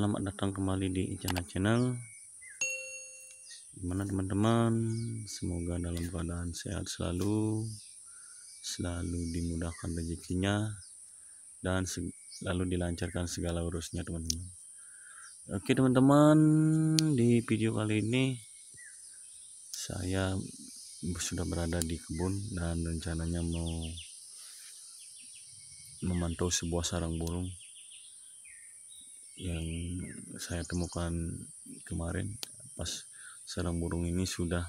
selamat datang kembali di channel channel gimana teman-teman semoga dalam keadaan sehat selalu selalu dimudahkan rezekinya dan selalu dilancarkan segala urusnya teman-teman oke teman-teman di video kali ini saya sudah berada di kebun dan rencananya mau memantau sebuah sarang burung yang saya temukan kemarin pas sarang burung ini sudah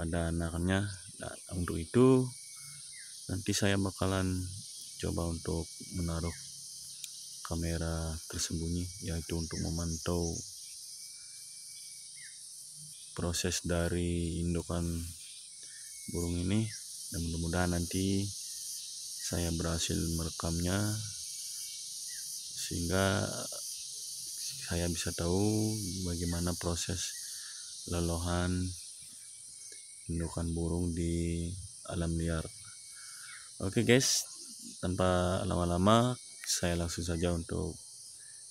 ada anaknya nah, untuk itu nanti saya bakalan coba untuk menaruh kamera tersembunyi yaitu untuk memantau proses dari indukan burung ini dan mudah-mudahan nanti saya berhasil merekamnya sehingga saya bisa tahu bagaimana proses lelohan indukan burung di alam liar oke guys tanpa lama-lama saya langsung saja untuk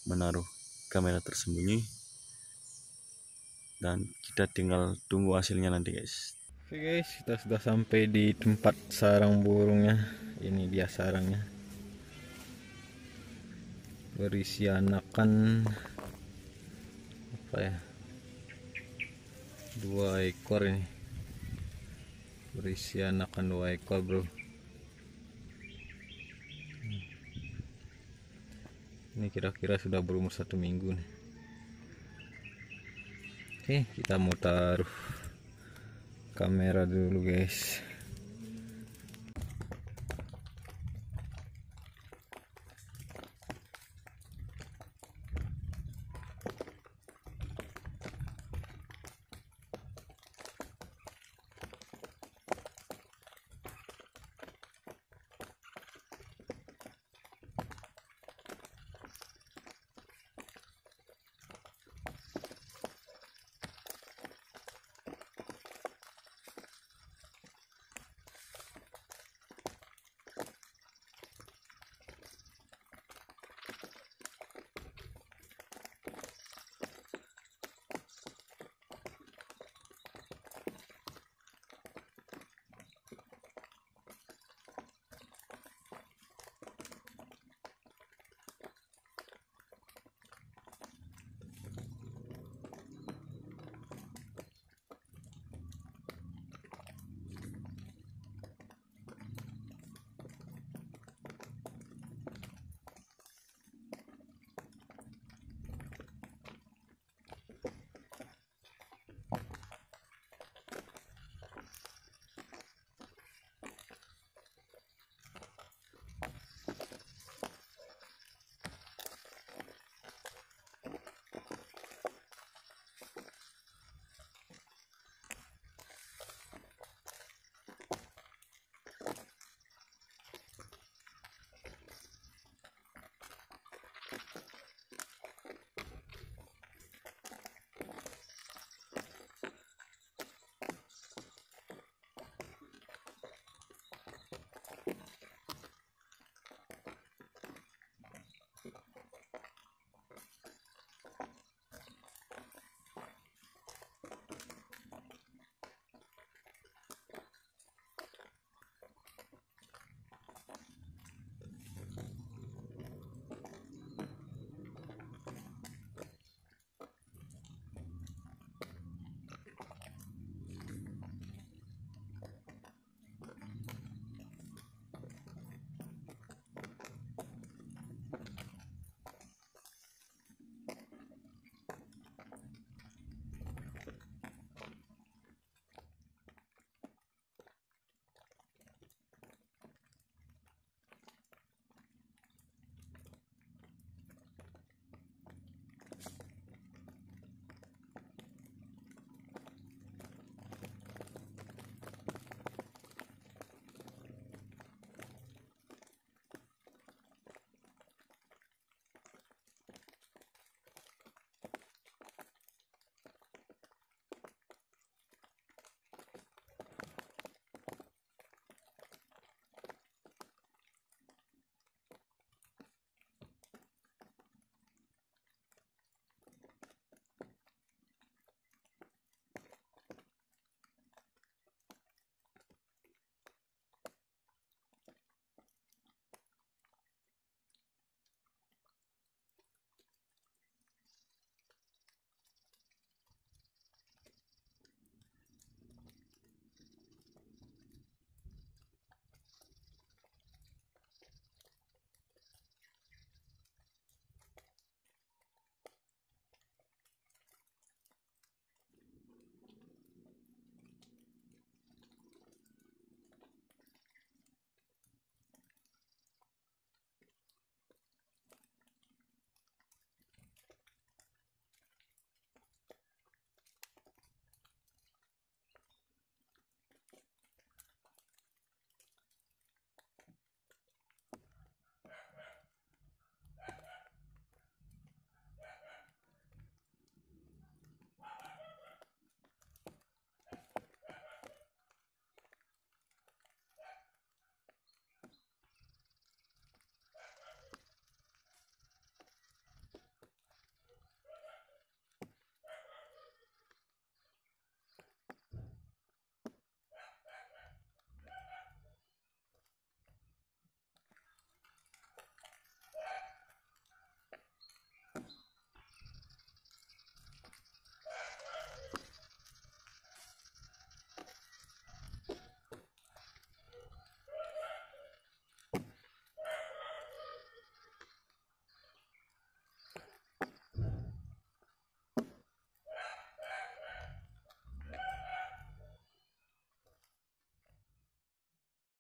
menaruh kamera tersembunyi dan kita tinggal tunggu hasilnya nanti guys oke guys kita sudah sampai di tempat sarang burungnya ini dia sarangnya berisi anakan apa ya dua ekor ini berisi anakan dua ekor bro hmm. ini kira-kira sudah berumur satu minggu nih oke kita mau taruh kamera dulu guys